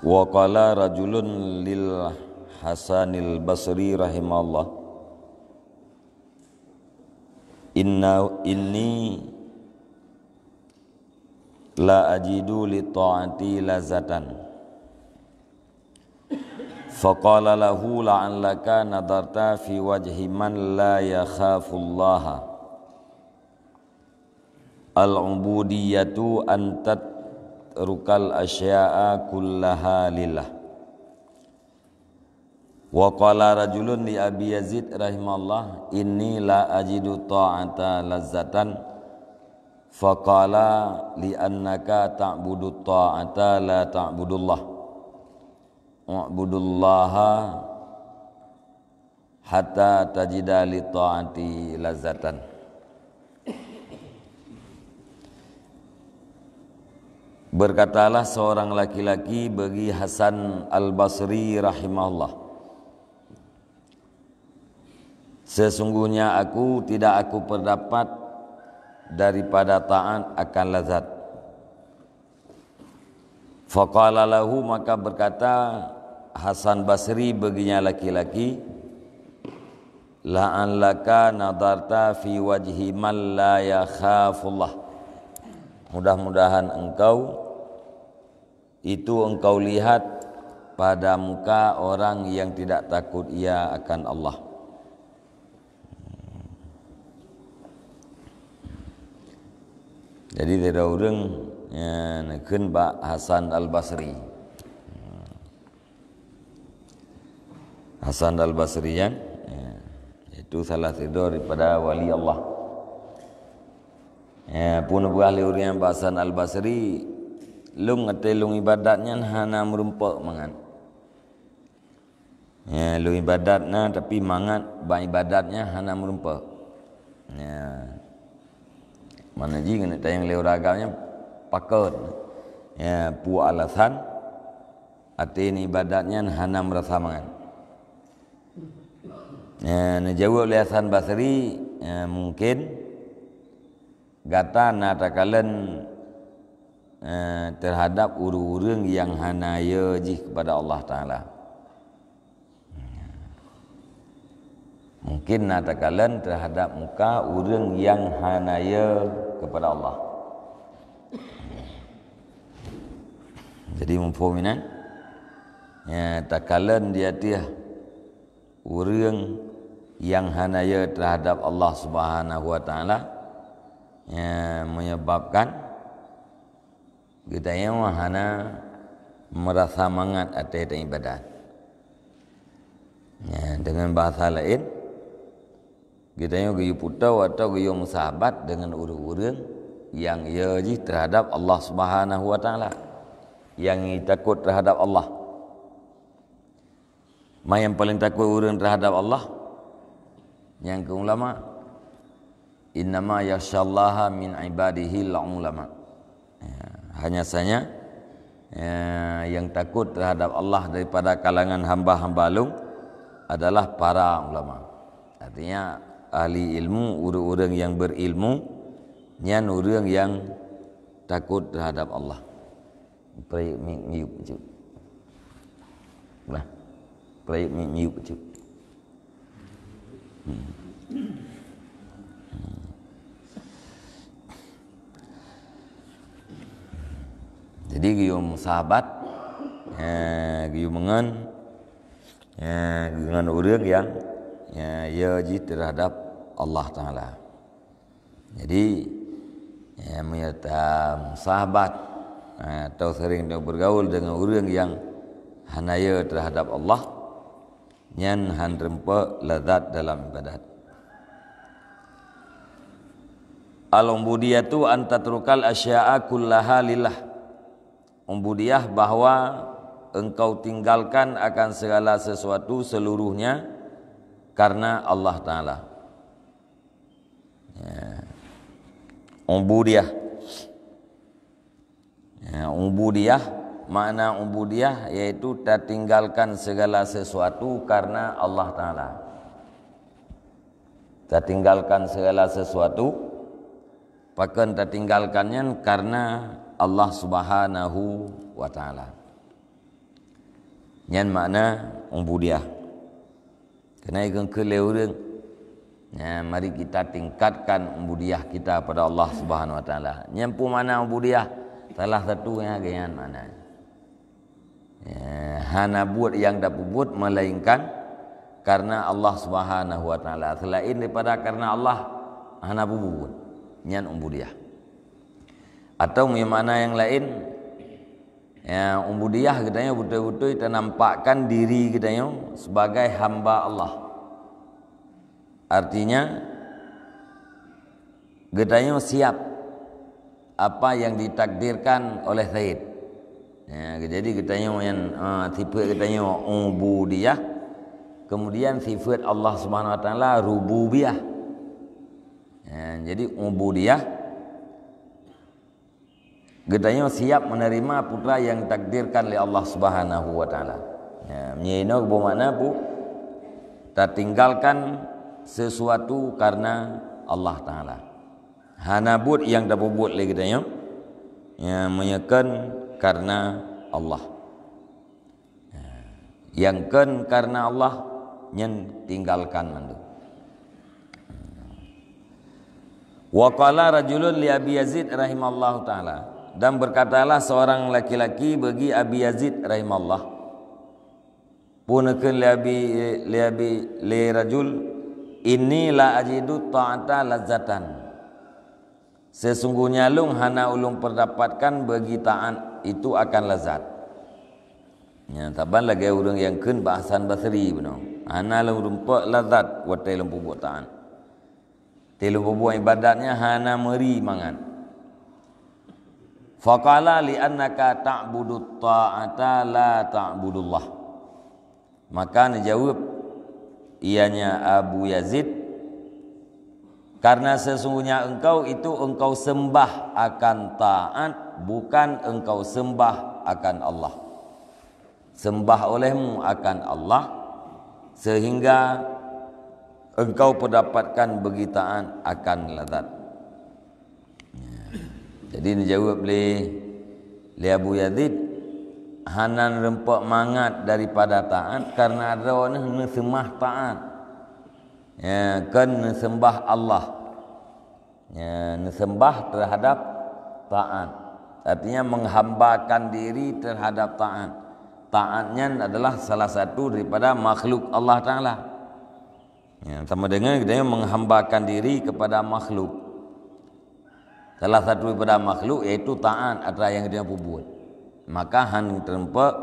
wa qala rajulun lil hasanil basri rahimallah inna inni la ajidu li ta'ati lazatan faqala lahu la'an laka nadarta fi wajhi man la yakhafu allaha al-ubudiyatu antat rukal asya'a kullaha lillah Wa qala rajulun li Abi Yazid rahimahullah Inni la ajidu ta'ata lazzatan Faqala li annaka ta'budu ta'ata la ta'budullah U'budullaha hatta tajida li ta'ati lazzatan Berkatalah seorang laki-laki bagi Hasan Al-Basri rahimahullah Sesungguhnya aku tidak aku perdapat daripada taat akan lazat Faqala lahu maka berkata Hasan Basri baginya laki-laki La'an laka nadarta fi wajhi man la yakhafullah mudah-mudahan engkau itu engkau lihat pada muka orang yang tidak takut ia akan Allah jadi tidak orang ya, nekun Pak Hasan Al-Basri Hasan Al-Basri yang ya, itu salah satu daripada wali Allah. Eh, pun buah ahli urian yang bahasan al-basri lung ngate lung ibadatnya hana merumpak mangan ya eh, lung ibadatnya tapi mangat ba ibadatnya hana merumpak ya eh, mana ji ngate tayang le uragamnya pakot ya pu alasan ate ni ibadatnya hana merasa mangan ya ne jawab basri ya, mungkin Gata natakalen eh, terhadap urung-urung yang hanaya ji kepada Allah Ta'ala. Mungkin natakalen terhadap muka urung yang hanaya kepada Allah. Jadi mempunyai ya, takalan dia dia urung yang hanaya terhadap Allah Subhanahu Wa Ta'ala. Ya menyebabkan kita yang wahana merasa mangat atas itu ibadat. Ya, dengan bahasa lain, kita yang kuyu putau atau kuyu musabat dengan urut-urut yang ia terhadap Allah Subhanahu Wa Taala yang takut terhadap Allah. Mai yang paling takut urang terhadap Allah yang ke ulama innama yashallaha min ibadihi ulama ya, hanya saja ya, yang takut terhadap Allah daripada kalangan hamba-hamba lu adalah para ulama artinya ahli ilmu orang-orang yang berilmu nyan orang yang takut terhadap Allah prayuk miyuk cuk lah prayuk miyuk cuk hmm. jadi gium sahabat ya, giu mengen ya, dengan orang yang ya, ya ji terhadap Allah Ta'ala jadi ya, menyata sahabat ya, atau sering dia bergaul dengan orang yang hanaya terhadap Allah yang han rempa lezat dalam ibadat Alam budiyatu antatrukal asya'a kullaha lillah Umbudiah bahwa engkau tinggalkan akan segala sesuatu seluruhnya karena Allah Ta'ala. Ya. Umbudiah Ya, Umbudiah? makna umbudiyah yaitu tak tinggalkan segala sesuatu karena Allah Ta'ala. Tak tinggalkan segala sesuatu, pakai tak tinggalkannya karena Allah Subhanahu wa taala. Nyan makna umbudiah? Kena ikut keleureng. Ya, mari kita tingkatkan umbudiah kita pada Allah Subhanahu wa taala. Nyan pu makna ubudiah? Salah satu yang gayan mana? Ya, hana buat yang dah buat melainkan karena Allah Subhanahu wa taala. Selain daripada karena Allah hana buat nyan ubudiah atau makna yang lain ya umbudiah katanya betul-betul kita nampakkan diri katanya sebagai hamba Allah artinya kita katanya siap apa yang ditakdirkan oleh Said ya jadi katanya yang uh, ha, tipe katanya umbudiah kemudian sifat Allah Subhanahu wa taala rububiyah ya, jadi umbudiah Getanya siap menerima putra yang takdirkan oleh Allah Subhanahu wa taala. Ya, menyeno ke bermakna pu tak tinggalkan sesuatu karena Allah taala. Hanabut yang dapat lagi getanya yang menyekan karena Allah. Ya, yang ken karena Allah yang tinggalkan mandu. Wa qala rajulun li Abi Yazid rahimallahu taala dan berkatalah seorang laki-laki bagi Abi Yazid rahimallah punakan li abi li abi li rajul inni la ajidu ta'ata lazzatan sesungguhnya lung hana ulung perdapatkan bagi taat itu akan lazat Ya, taban lagi orang yang ken bahasan basri bino. Hana lum lah rumpok lazat wate lum bubuk ta'an. Telu bubuk ibadatnya hana meri mangan. Faqala li'annaka ta'budut ta'ata la ta'budullah Maka menjawab Ianya Abu Yazid Karena sesungguhnya engkau itu engkau sembah akan ta'at Bukan engkau sembah akan Allah Sembah olehmu akan Allah Sehingga engkau mendapatkan begitaan akan ladat jadi dia jawab li li Abu Yazid hanan rempok mangat daripada taat karena ada orang yang semah taat. Ya, kan sembah Allah. Ya, sembah terhadap taat. Artinya menghambakan diri terhadap taat. Taatnya adalah salah satu daripada makhluk Allah Ta'ala. Ya, sama dengan kita menghambakan diri kepada makhluk. Salah satu daripada makhluk iaitu taat adalah yang dia perbuat. Maka han terempa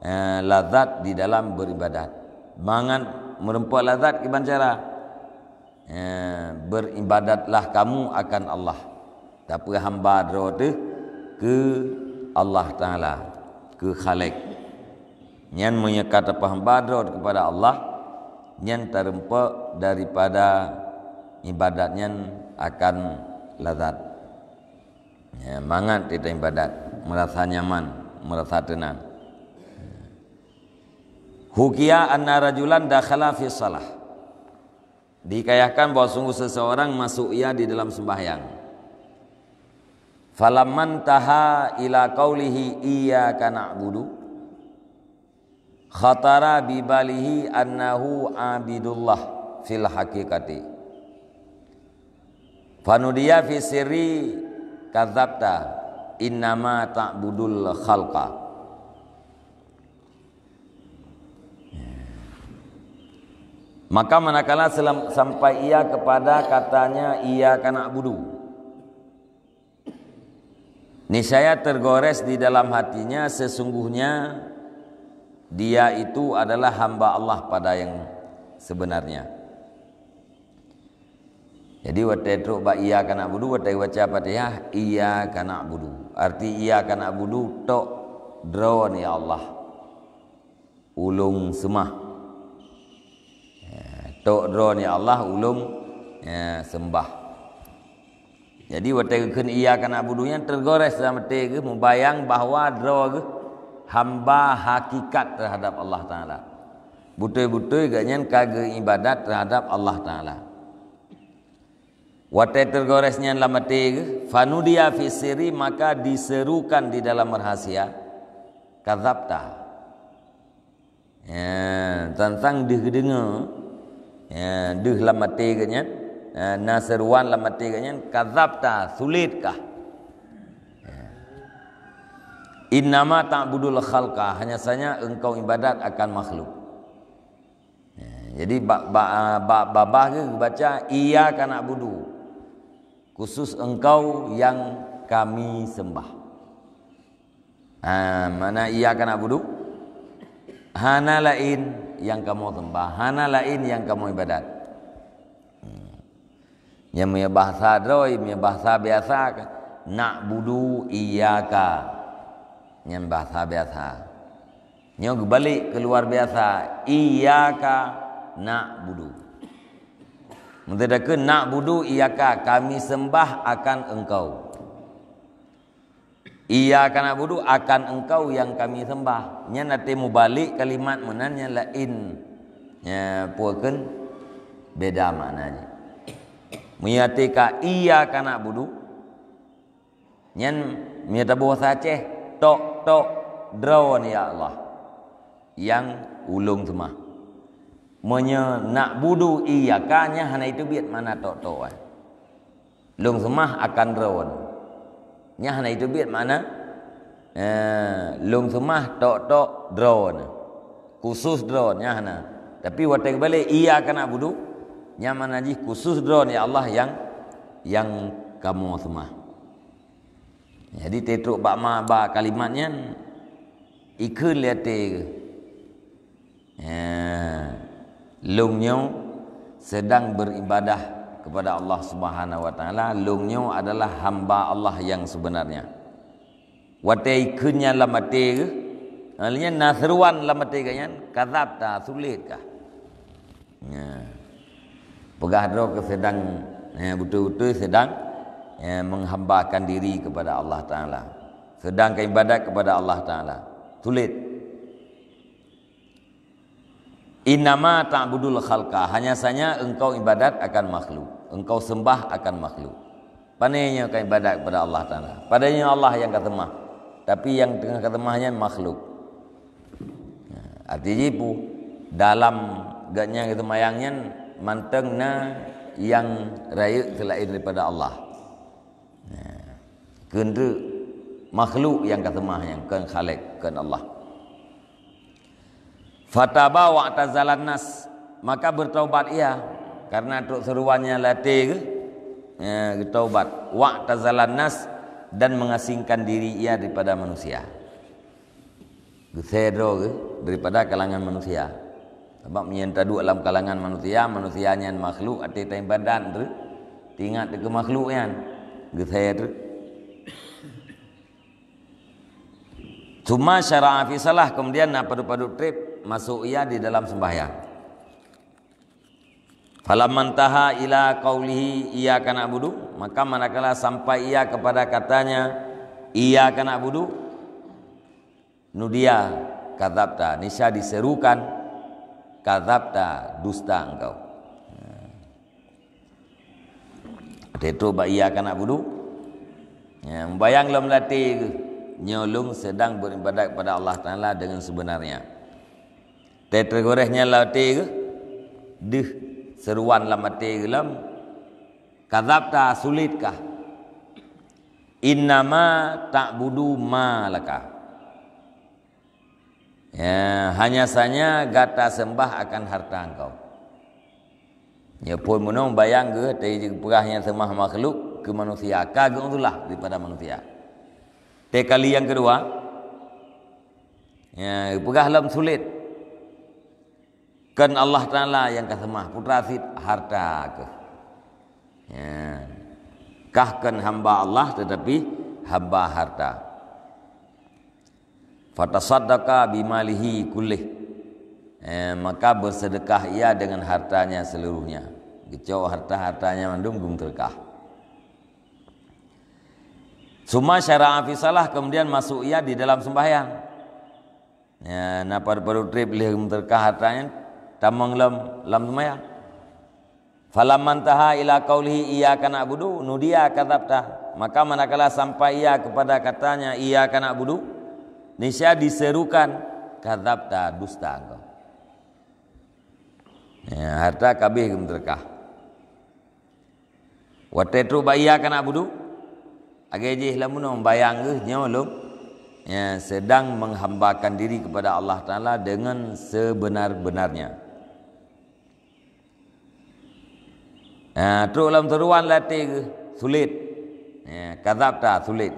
eh, lazat di dalam beribadat. Mangan merempa lazat ke cara? Eh, beribadatlah kamu akan Allah. Tapi hamba dia ke Allah Ta'ala. Ke Khalik. Yang menyekat apa hamba kepada Allah. Yang terempa daripada ibadatnya akan lazat ya, mangat kita ibadat merasa nyaman merasa tenang hukia anna rajulan dakhala fi salah dikayahkan bahawa sungguh seseorang masuk ia di dalam sembahyang falamman taha ila qawlihi iyyaka na'budu khatara bi annahu abidullah fil haqiqati Fanudia fi sirri kadzabta innama ta'budul khalqa Maka manakala selam, sampai ia kepada katanya ia kena budu. Nisaya tergores di dalam hatinya sesungguhnya dia itu adalah hamba Allah pada yang sebenarnya. Jadi waktu itu bak ia kena budu waktu baca Fatihah ia kena budu. Arti ia kena budu tok drone ya Allah. Ulung semah. Ya, tok drone ya Allah ulung ya, sembah. Jadi waktu kena ia kena budunya tergores dalam hati ke membayang bahwa drone hamba hakikat terhadap Allah Taala. Butuh-butuh gaknya kage ibadat terhadap Allah Taala. Watai tergoresnya dalam mati Fanudia fisiri maka diserukan di dalam rahasia Kadabta ya, Tentang dih dengar ya, Dih dalam mati ya, Naseruan dalam mati ya, Kadabta sulitkah ya. Innama ta'budul khalqa Hanya saja engkau ibadat akan makhluk ya, Jadi bab-bab ba, baca iya kana budu khusus engkau yang kami sembah. Ha, mana ia akan budu? Hana lain yang kamu sembah, hana lain yang kamu ibadat. Hmm. Yang punya bahasa droi, punya bahasa biasa kan? nak budu ka? yang bahasa biasa nyog balik keluar biasa iyaka nak budu mereka nak budu iyaka kami sembah akan engkau. Ia kana budu akan engkau yang kami sembah. Nya nate mubalik kalimat menanya la in. Ya puakeun beda maknanya. Miyate ka iya kana budu. Nyen miyata buah saceh tok tok drone ya Allah. Yang ulung semah. Menya nak budu iya kanya hana itu biat mana tok tok eh. Lung semah akan rawan. Nya hana itu biat mana? Eh, lung semah tok tok drawan. Khusus drawan nya hana. Tapi waktu kembali iya kana budu nya mana jih khusus drawan ya Allah yang yang kamu semah. Jadi tetruk bak ma ba kalimatnya ikun liate ke. Lung Nyo sedang beribadah kepada Allah Subhanahu wa taala. Lung Nyo adalah hamba Allah yang sebenarnya. Watai kunya lamate ke? Alnya nasruan lama teg, yan? Kadzab ta sulit ka? Ya. Pegah dro sedang ya, butuh-butuh sedang ya, menghambakan diri kepada Allah taala. Sedang ke kepada Allah taala. Sulit. Inama ta'budul khalqa Hanya saja engkau ibadat akan makhluk Engkau sembah akan makhluk Padanya kau ibadat kepada Allah Ta'ala Padanya Allah yang kata mah, Tapi yang tengah kata mahnya makhluk Arti ya, jipu Dalam Gaknya kita mayangnya Manteng na Yang raya selain daripada Allah ya, Kendri Makhluk yang kata ketemahnya Kan khalik Kan Allah Fataba wa tazalan nas maka bertaubat ia karena teruk seruannya latih ke ya bertaubat wa tazalan nas dan mengasingkan diri ia daripada manusia gesedro ke daripada kalangan manusia sebab menyenta dua dalam kalangan manusia manusianya yang makhluk ati tai badan tu tingat ke makhluk kan gesedro Cuma syara'a fi salah kemudian apa padu trip masuk ia di dalam sembahyang. Falam Falamantaha ila qaulihi ia kana budu maka manakala sampai ia kepada katanya ia kana budu nudia kadzabta nisha diserukan kadzabta dusta engkau ada ya. itu ba ia kana budu ya membayang lam lati nyolong sedang beribadat kepada Allah taala dengan sebenarnya tetapi gorehnya la te ke? seruan la mati gelam, lam. Kadab sulitkah? In nama tak budu ma Ya, hanya sanya gata sembah akan harta engkau. Ya pun menung bayang ke tejik perahnya semah makhluk ke manusia. Kagung itulah daripada manusia. Tekali yang kedua. Ya, perah lam sulit kan Allah Taala yang kasemah putra fit harta ke ya kah kan hamba Allah tetapi hamba harta fatasaddaqa bimalihi kullih eh, maka bersedekah ia dengan hartanya seluruhnya gecau harta-hartanya mandum gum terkah Suma syara'a fi kemudian masuk ia di dalam sembahyang. Ya, napa perlu trip lih terkah hartanya tamang lam lam maya falam mantaha ila qaulihi iyyaka na'budu nudiya kadzabta maka manakala sampai ia kepada katanya iyyaka na'budu nisya diserukan kadzabta dusta engkau ya, harta kabeh gemterkah Wate tu baya kana budu. Age je lamun bayang ge nya lum. Ya sedang menghambakan diri kepada Allah Taala dengan sebenar-benarnya. Ha, teruk dalam seruan latih ke? Sulit. Ya, kazab tak? Sulit.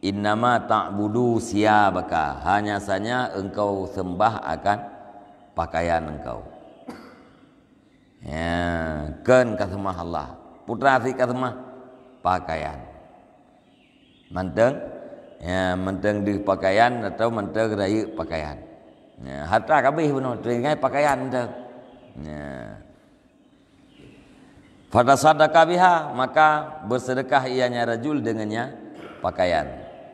Innama ta'budu siyabaka. Hanya sanya engkau sembah akan pakaian engkau. Ya, ken kasemah Allah. Putra si kasemah pakaian. Menteng. Ya, menteng di pakaian atau menteng raya pakaian. Ya, harta kabih benar. Teringai pakaian menteng. Ya. Fatasadaka biha maka bersedekah ianya rajul dengannya pakaian.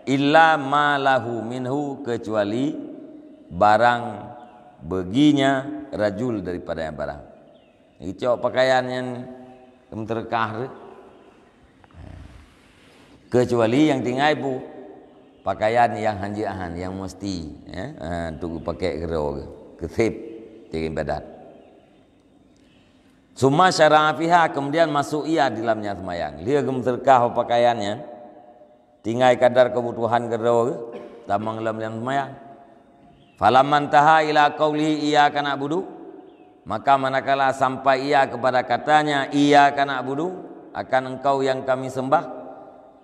Illa malahu minhu kecuali barang beginya rajul daripada yang barang. Ini cok pakaian yang kemterkah kecuali yang tinggal ibu pakaian yang hanji ahan yang mesti ya untuk ha, pakai kerog ketip tinggal badan Suma syarafiha kemudian masuk ia di dalamnya semayang. Lia gemterkah pakaiannya. Tinggai kadar kebutuhan kedua. Tamang dalam yang semayang. Falaman taha ila qawlihi iya kana budu. Maka manakala sampai ia kepada katanya iya kana budu. Akan engkau yang kami sembah.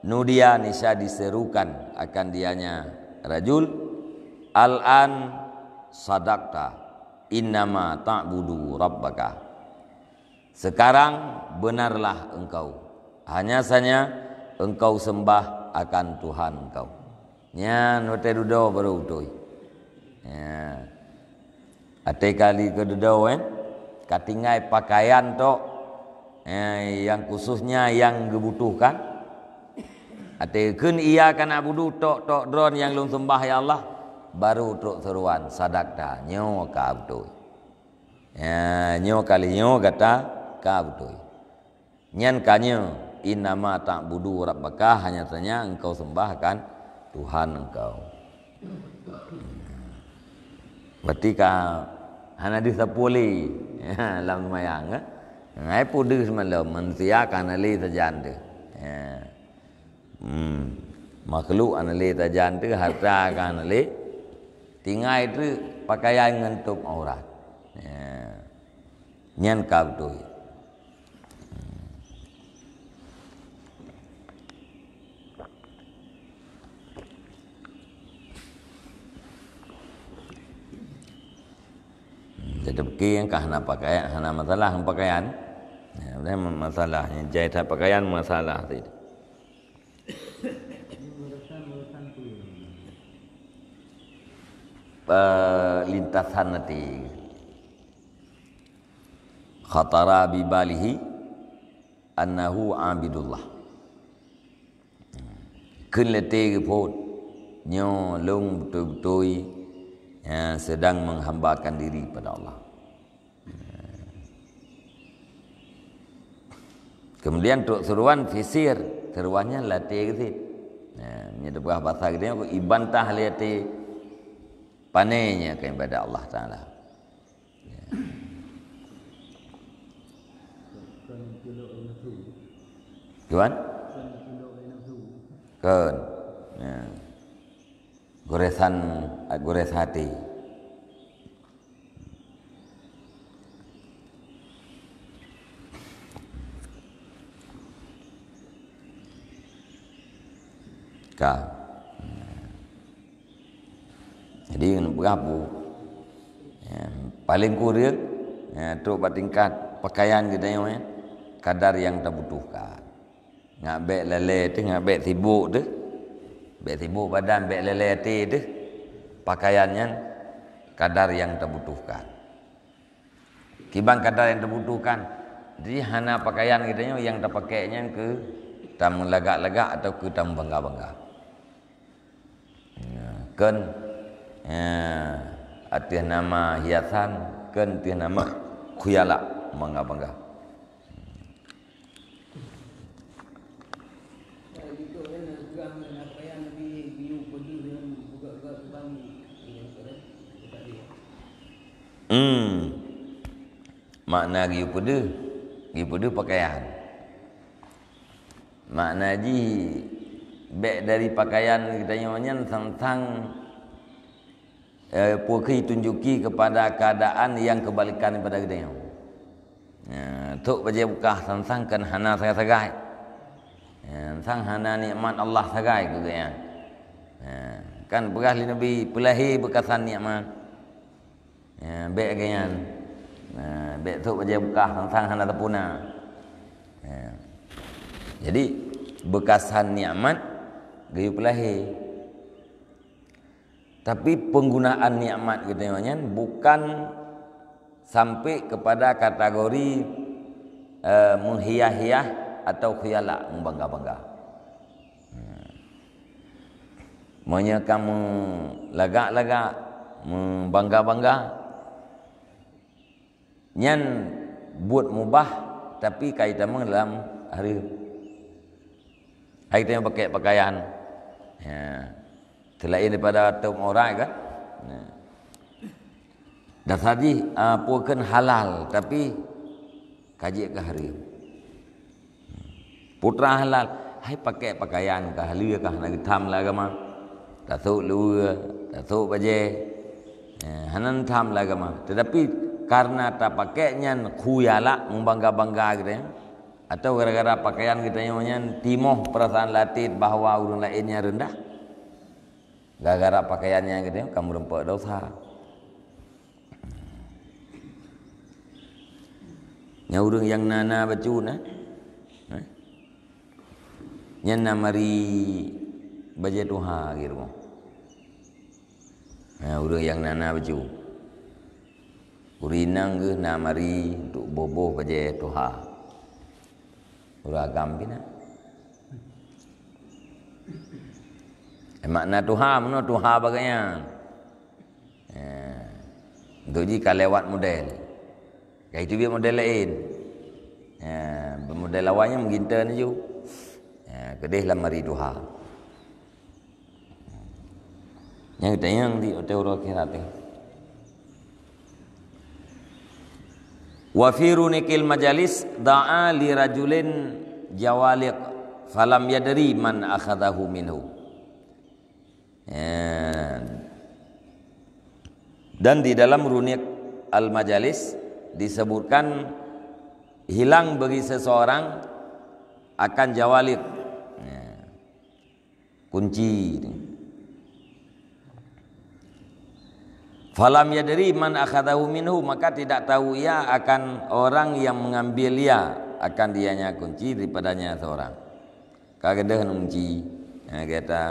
Nudia nisya diserukan akan dianya rajul. Al-an sadaqta innama ta'budu rabbaka Sekarang benarlah engkau. Hanya saja engkau sembah akan Tuhan engkau. Nya nuteh dudo baru utoi. Ya. Ate kali ke dudo eh. Katingai pakaian to eh, ya, yang khususnya yang dibutuhkan. Ate kun ia kena budu tok tok dron yang lum sembah ya Allah baru utuk seruan sadakta nyo ka utoi. Ya, nyo kali nyo kata baka betul. Nyan kanya inama tak budu rabbaka hanya tanya engkau sembahkan Tuhan engkau. Hmm. Berarti ka hana di sapuli ya, lang mayang. Eh. Ngai pudu semalam mensiakan ali tajan de. Ya. Hmm. Makhluk anali tajan de harta kan ali tingai tu pakaian ngentuk aurat. Ya. Nyan kau tu. kita fikir kah nak pakai nak masalah pakaian ya, masalahnya jahit pakaian masalah tidak lintasan nanti khatara bi balihi annahu abidullah kelete report nyo lung tutui ya, sedang menghambakan diri pada Allah Kemudian tok seruan fisir, seruannya lati gitu. Nah, ya, ini buah bahasa gitu aku iban tahliati panenya ke ibadah Allah taala. Ya. Tuan? Kan. Ya. Goresan, gores hati. fisika hmm. jadi berapa ya, paling kurang ya, itu bertingkat pakaian kita ya, kadar yang kita butuhkan ngak baik lele itu ngak baik sibuk itu baik sibuk badan baik lele itu pakaiannya kadar yang kita butuhkan kibang kadar yang kita butuhkan jadi hana pakaian kita ya, yang kita pakainya ke kita melagak-lagak atau kita bangga-bangga -bangga. Ken ya, Atih nama hiasan Ken atih nama Kuyala Mangga-mangga Hmm. Makna gi pude, gi pude pakaian. Makna ji Bek dari pakaian kita nyonya tentang eh, tunjuki kepada keadaan yang kebalikan kepada kita nyonya. Ya, baca buka tentang kan hana saya segai. tentang ya, hana nikmat Allah segai gitu ya, Kan pegah li nabi pelahi bekasan nikmat. Ya, baik gayan. Ya, baca buka tentang hana tepuna. Ya, jadi bekasan nikmat ya, gayu pelahi. Tapi penggunaan nikmat gitu namanya bukan sampai kepada kategori uh, eh, muhiyah-hiyah atau khuyala membangga-bangga. Hmm. Maksudnya kamu lagak-lagak membangga-bangga. Nyan buat mubah tapi kaitan dalam hari. Hari yang pakai pakaian. Ya. Selain daripada atau orang kan. Ya. Dan tadi uh, puakan halal tapi kaji ke hari. Putra halal hai pakai pakaian ke hari ke nak tham lah agama. Tasuk lua, tahu baje. Ya, hanan tham lah agama. Tetapi karena tak pakai nyan kuyala membangga-bangga gitu ya atau gara-gara pakaian kita yang namanya timoh perasaan latih bahawa urun lainnya rendah gara-gara pakaiannya yang kita, kamu rempok dosa nya urun yang nana baju eh? eh? na nya namari baju tuha gitu mo nya urun yang nana baju urinang ge mari untuk boboh baju tuha Uragam bina. Eh, makna tuha, mana Tuhan bagainya. Eh, Doji kalewat model. Kayak itu dia model lain. Eh, model lawannya mengginta ni ju. Eh, kedih lah mari tuha. Yang tanya nanti, otak-otak kira-kira. Wa fi runikil majalis da'a li rajulin jawaliq falam yadri man akhadahu minhu. Ya. dan di dalam runik al-majalis disebutkan hilang bagi seseorang akan jawalik ya. kunci ini. Falam yadri man akhadahu minhu maka tidak tahu ia akan orang yang mengambil ia akan dianya kunci daripadanya seorang. Kagede kunci yang ha, kata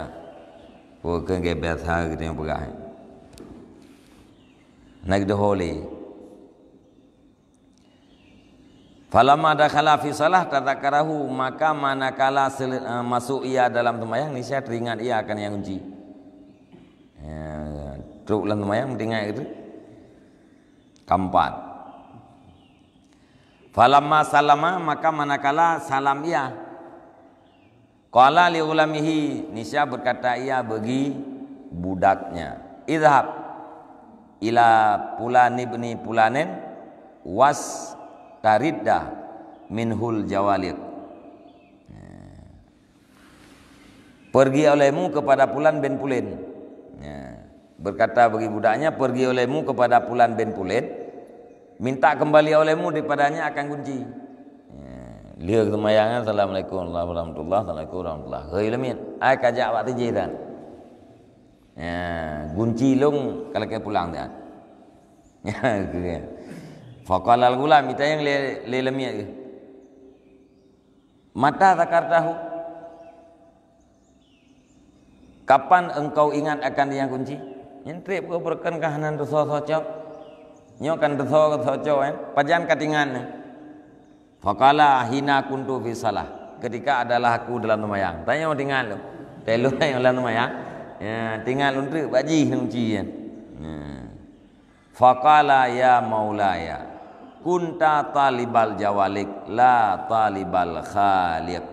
bukan gebet ha gitu yang pegah. Nak dohole. Falam ada kala fi salah tatakarahu maka manakala eh, masuk ia dalam tembayang ni saya teringat ia akan yang kunci. Ya, Teruk ulang mayang tinggal itu. Kampat. Falamma salama maka manakala salam ia. Kuala li ulamihi Nisha berkata ia bagi budaknya. Idhab ila pulani bni pulanen was taridda minhul jawalik. Pergi olehmu kepada pulan bin Pulen berkata bagi budaknya pergi olehmu kepada pulan bin pulit minta kembali olehmu daripadanya akan kunci ya, dia ke mayangan assalamualaikum warahmatullahi wabarakatuh assalamualaikum warahmatullahi wabarakatuh hai lemin ai kajak waktu jiran ya kunci lung kalau ke pulang dia ya gitu ya. al gulam minta yang le le lemin mata zakartahu kapan engkau ingat akan dia kunci yang tiap ke perken kahanan dosa saja nyo kan dosa saja kan eh. pajan katingan eh. faqala hina kuntu fi salah ketika adalah aku dalam temayang tanya dengan lu telu yang dalam temayang ya tinggal untuk baji nungci kan eh. ya. faqala ya maulaya kunta talibal jawalik la talibal khaliq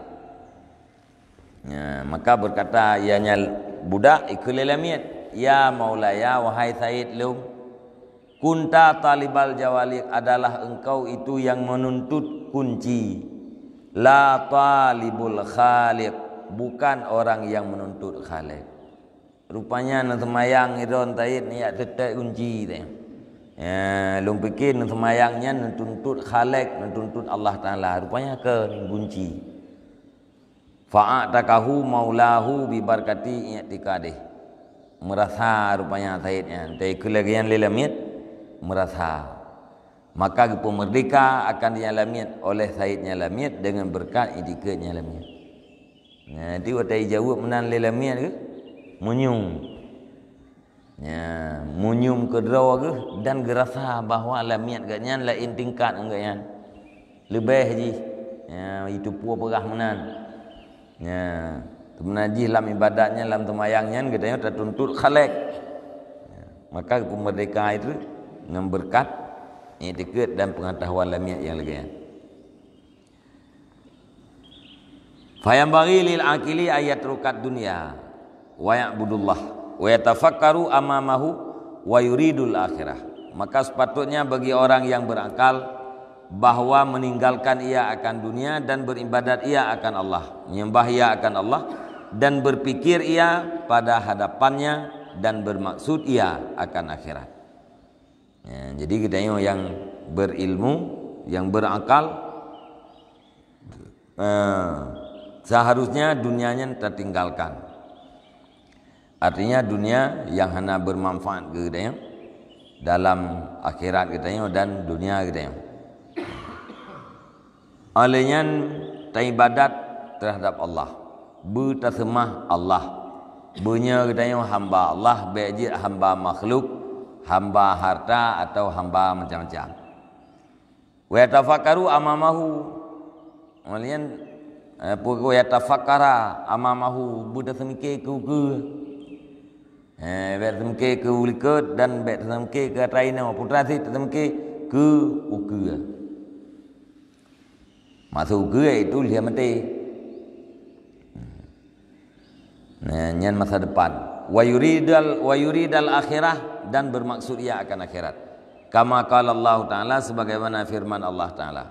ya maka berkata ianya budak ikhlilamiyat Ya maulaya wahai Said Lung Kunta talibal jawalik adalah engkau itu yang menuntut kunci La talibul Khalik Bukan orang yang menuntut Khalik. Rupanya nantumayang itu Said ni tetap kunci itu Ya, pikir fikir semayangnya nuntut khalek, nuntut Allah Taala. Rupanya ke kunci. Faat takahu maulahu bibarkati deh merasa rupanya tahidnya dari kelegian lelamit merasa maka kita merdeka akan dinyalamit oleh sahidnya lamit dengan berkat idiknya lamit Nah, ya, dia tak jawab menan lelamit ke? Munyum. Ya, munyum ke draw ke dan gerasa bahawa lamit ke nyan lain tingkat enggak nyan. Lebih je. Ya, itu pua perah menan. Ya. Temenaji lam ibadatnya, lam temayangnya, katanya tak tuntut khalek. Ya, maka kemerdeka itu dengan berkat yang dekat dan pengetahuan lamiat yang lagi. Fayam bagi lil akili ayat rukat dunia. Wayak budullah. Wayatafakaru amamahu wa yuridul akhirah. Maka sepatutnya bagi orang yang berakal bahwa meninggalkan ia akan dunia dan beribadat ia akan Allah, menyembah ia akan Allah dan berpikir ia pada hadapannya dan bermaksud ia akan akhirat. Ya, jadi kita yang berilmu, yang berakal, eh, seharusnya dunianya tertinggalkan. Artinya dunia yang hanya bermanfaat kita yang dalam akhirat kita yang dan dunia kita yang. Olehnya ibadat terhadap Allah bertasemah Allah bunya yang hamba Allah bejir hamba makhluk hamba harta atau hamba macam-macam wa tafakkaru amamahu eh, kemudian Puku ya tafakara amamahu buta semike kuku. Eh, bet semike kuku dan bet semike kataina putra si bet semike kuku. Masuk kuku itu dia mati nyen masa depan wa yuridal wa yuridal akhirah dan bermaksud ia akan akhirat kama qala Allah taala sebagaimana firman Allah taala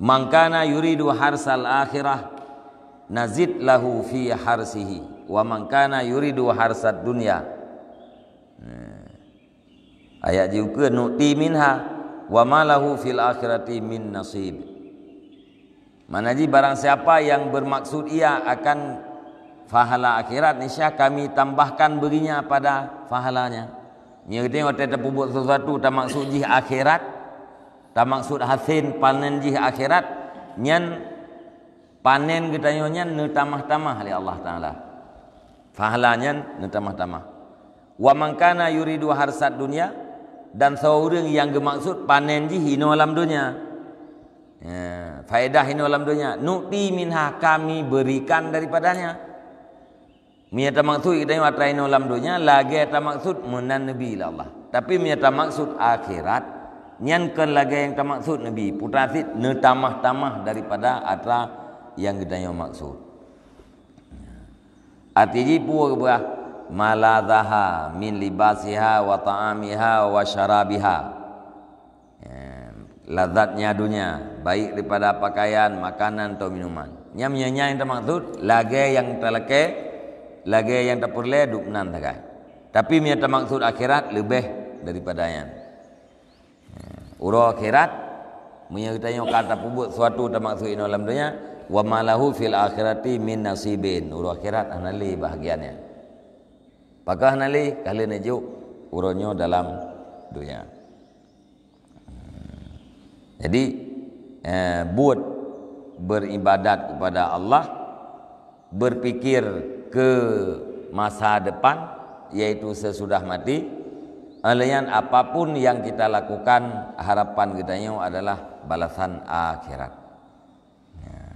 mangkana yuridu harsal akhirah nazid lahu fi harsihi wa mangkana yuridu harsat dunia. ayat juga nuti minha wa malahu fil akhirati min nasib mana ji barang siapa yang bermaksud ia akan fahala akhirat nisya kami tambahkan berinya pada fahalanya ni kita tengok tetap bubuk sesuatu tak maksud jih akhirat tak maksud hasin panen jih akhirat nyan panen kita nyonya nutamah-tamah li Allah Ta'ala fahalanya nutamah-tamah tamah wa mangkana yuridu harsat dunia dan seorang yang bermaksud panen jih ino alam dunia ya, faedah ino alam dunia nukti minha kami berikan daripadanya Mia Minyata maksud kita yang watain ulam dunia Lagi kita maksud menan Nabi lah Allah Tapi minyata maksud akhirat Nyankan lagi yang kita maksud Nabi Putrasit sit tamah tamah daripada Atra yang kita yang maksud Artinya puwa kebuah Malazaha min libasiha wa ta'amiha wa syarabiha ya, Lazatnya dunia Baik daripada pakaian, makanan atau minuman Nyam-nyam yang kita maksud Lagi yang kita lakai lagi yang tak perlu duk nan takah. Tapi minta maksud akhirat lebih daripada yang. Eh, Uro akhirat menyerta yang kata pembuat suatu tak maksud ino dalam dunia. Wa malahu fil akhirati min nasibin. Uro akhirat anali bahagiannya. Pakai anali kali neju uronyo dalam dunia. Hmm. Jadi eh, buat beribadat kepada Allah berpikir ke masa depan yaitu sesudah mati alian apapun yang kita lakukan harapan kita adalah balasan akhirat ya.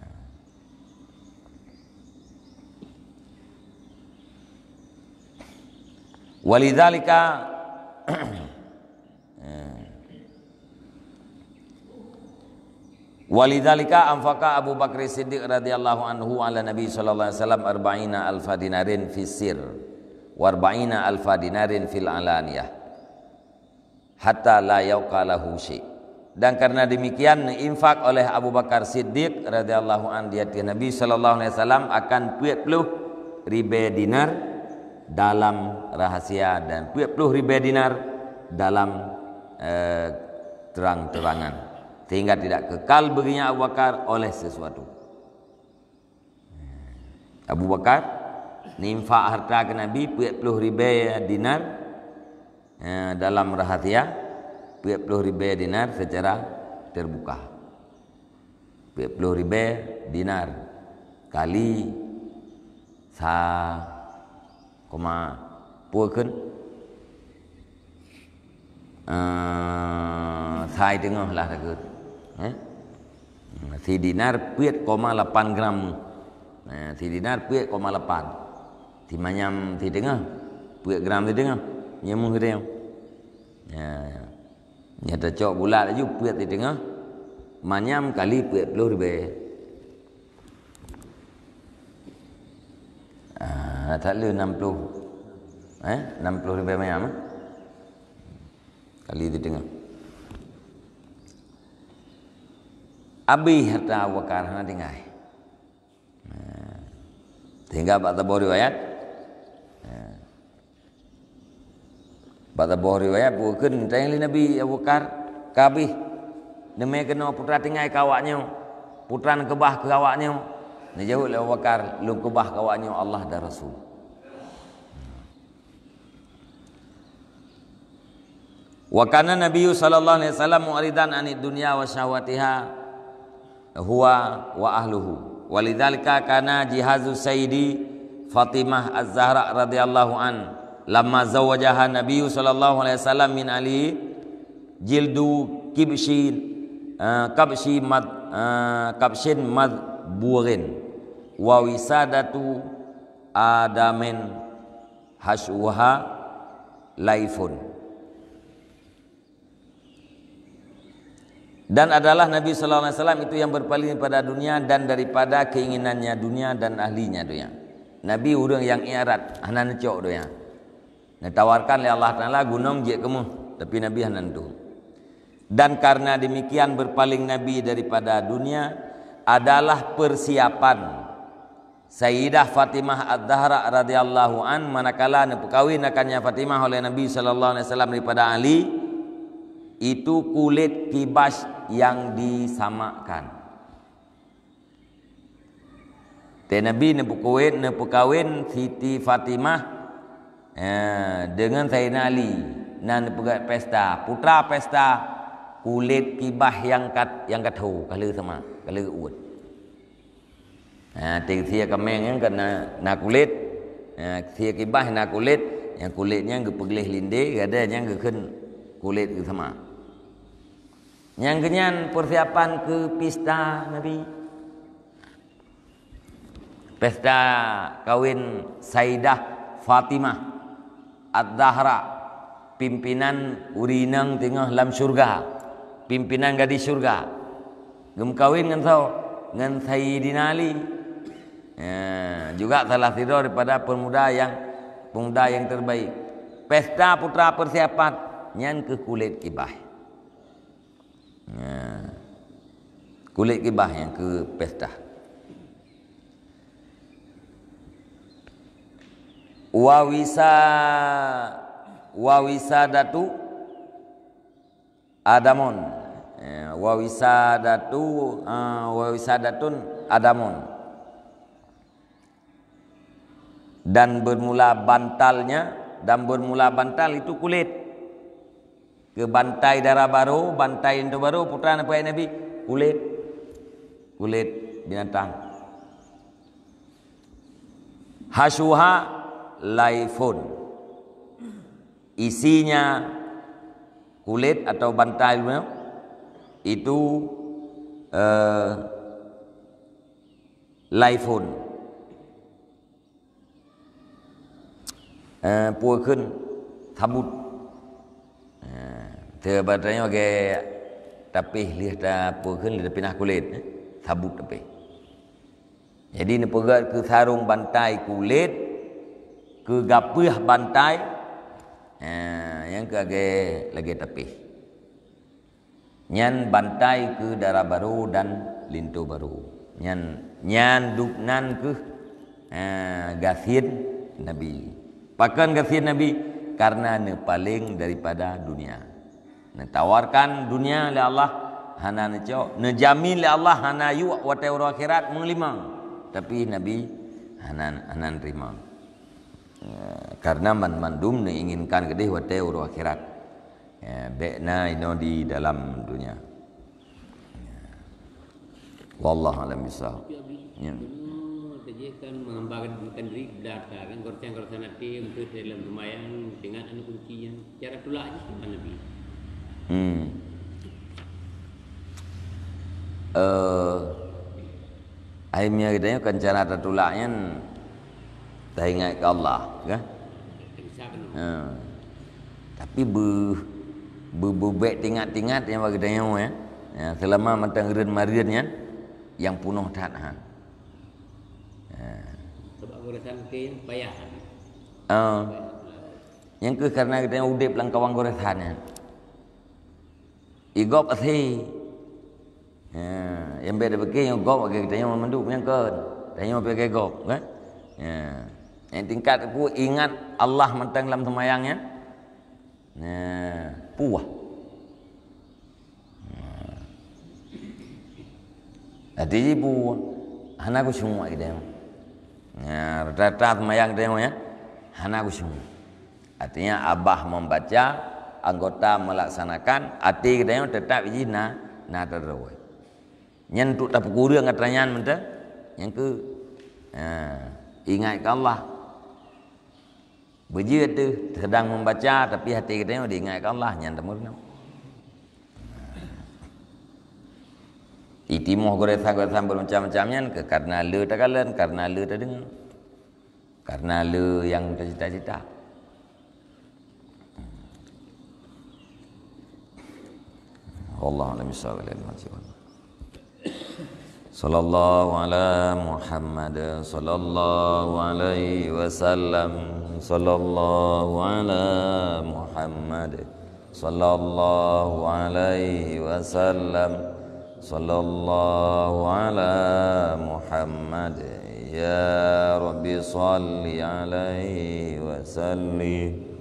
Walidzalika Walidzalika anfaqa Abu Bakar Siddiq radhiyallahu anhu ala Nabi sallallahu alaihi wasallam 40 alf dinarin fi sir wa 40 alf dinarin fil alaniyah hatta la yaqala hu Dan karena demikian infak oleh Abu Bakar Siddiq radhiyallahu an dia ke Nabi sallallahu alaihi wasallam akan 20 ribe dinar dalam rahasia dan 20 ribe dinar dalam eh, terang-terangan sehingga tidak kekal baginya Abu Bakar oleh sesuatu. Abu Bakar nimfa harta ke Nabi puluh ribu dinar ya, dalam rahasia puluh ribu dinar secara terbuka. puluh ribu dinar kali sa koma puakan uh, eh, saya dengar lah takut Eh? Si dinar puit koma lapan gram. Si dinar puit koma lapan. Si manyam si tengah. Puit gram si tengah. Ini yang mungkir yang. Ini ya. ada cok bulat saja puit si tengah. Manyam kali puit peluh ribe. Ah, tak lalu enam puluh. Eh, enam puluh ribe manyam. Eh? Kali di tengah. abi hatta wa karana ha, dingai sehingga ha. pak tabor riwayat pak ha. tabor wayat bukan tayang li nabi abu kar kabi demi kena putra tingai kawaknya putra kebah ke kawaknya ni jauh le wakar lu kebah kawaknya Allah dan rasul Wakana Nabiu Shallallahu Alaihi Wasallam mualidan anit dunia wasyawatihah huwa wa ahluhu walidzalika kana jihazu sayyidi Fatimah Az-Zahra radhiyallahu an lamma zawajaha nabiy sallallahu alaihi wasallam min ali jildu kibshi eh, kabshi mad eh, kabshin mad buwarin wa wisadatu adamin hashuha laifun dan adalah Nabi sallallahu alaihi wasallam itu yang berpaling pada dunia dan daripada keinginannya dunia dan ahlinya dunia. Nabi urang yang iarat hanan cok dunia. Ditawarkan oleh Allah Taala gunung je kamu tapi Nabi hanan tu. Dan karena demikian berpaling Nabi daripada dunia adalah persiapan Sayyidah Fatimah Ad-Dahra radhiyallahu an manakala nepekawin akannya Fatimah oleh Nabi sallallahu alaihi wasallam daripada Ali itu kulit kibas yang disamakan. Tidak Nabi ne pukawin ne pukawin Siti Fatimah ya, dengan Sayyidina Ali nan ne pesta putra pesta kulit kibas yang kat yang kat tahu sama kalau uat. Ha, tiga tiga kemeng yang kena nak kulit, ha, tiga kibah nak kulit, yang kulitnya yang kepegleh linde, ada yang kekun kulit sama. Ke yang genyan persiapan ke pesta Nabi. Pesta kawin Saidah Fatimah Ad-Dahra pimpinan urinang tengah dalam syurga pimpinan gadis syurga gem kawin dengan tau dengan Sayyidina Ali ya, juga salah satu daripada pemuda yang pemuda yang terbaik pesta putra persiapan yang ke kulit kibah Ya. Kulit kibah yang ke pesta. Wawisa Wawisa datu Adamon ya, Wawisa datu uh, Wawisa datun Adamon Dan bermula bantalnya Dan bermula bantal itu kulit ke bantai darah baru, bantai itu baru putra apa yang Nabi? Kulit. Kulit binatang. Hasuha laifun. Isinya kulit atau bantai itu uh, laifun. Uh, eh, Puakun tabut. Dia bertanya ke tapi lih ta apa ke lih pinah kulit eh? sabut tapi. Jadi ni pegat ke sarung bantai kulit ke gapih bantai eh, yang ke lagi, lagi tapi. Nyan bantai ke darah baru dan lintu baru. Nyan nyan duknan ke eh, gasin Nabi. Pakan gasin Nabi karena ne paling daripada dunia. Netawarkan dunia oleh Allah hana neco, nejami oleh Allah hana yu wate uro akhirat menglima. Tapi Nabi hana hana terima. Ya, karena man mandum ne inginkan gede wate uro akhirat. Ya, bekna ino di dalam dunia. Ya. Wallah alam bisa. Ya. Kan mengembangkan bukan diri berdata kan gorcang gorcang nanti untuk dalam lumayan dengan anu kunci cara tulah aja lebih. Hmm. Uh, eh, Aimnya kita ni kan cara tertulaknya tak ingat ke Allah, kan? Hmm. Tapi bu bu bu bet tingat tingat yang bagi tanya ya. ya. Selama mata ngerin marian ya, yang punoh tak ha. Sebab goresan ke yang payah. Oh. Yang ke karena kita udah pelang kawan goresan ya igop athi ha yang beda beke yang gop ke kita yang mandu menyangkut dan yang beke gop kan ya yang tingkat aku ingat Allah mentang dalam semayangnya ya puah ya. Ati ibu Hana ku semua kita yang Ya, rata-rata semayang kita ya Hana ku semua Artinya Abah membaca anggota melaksanakan ati kita yang tetap di sini nak terawih. Yang tu tak berkurang dengan tanyaan minta. Yang ke eh, ingat Allah. Berjaya itu sedang membaca tapi hati kita yang diingat Allah. Yang temur nak. Itimoh goresan-goresan macam macamnya ke karena le tak kalan, karena lu tak dengar. Karena lu yang tercita-cita. cita, -cita. والله على مساوي بالصواب صلى الله على محمد صلى الله عليه وسلم صلى الله على محمد صلى الله عليه وسلم صلى الله على محمد يا رب صل عليه وسلم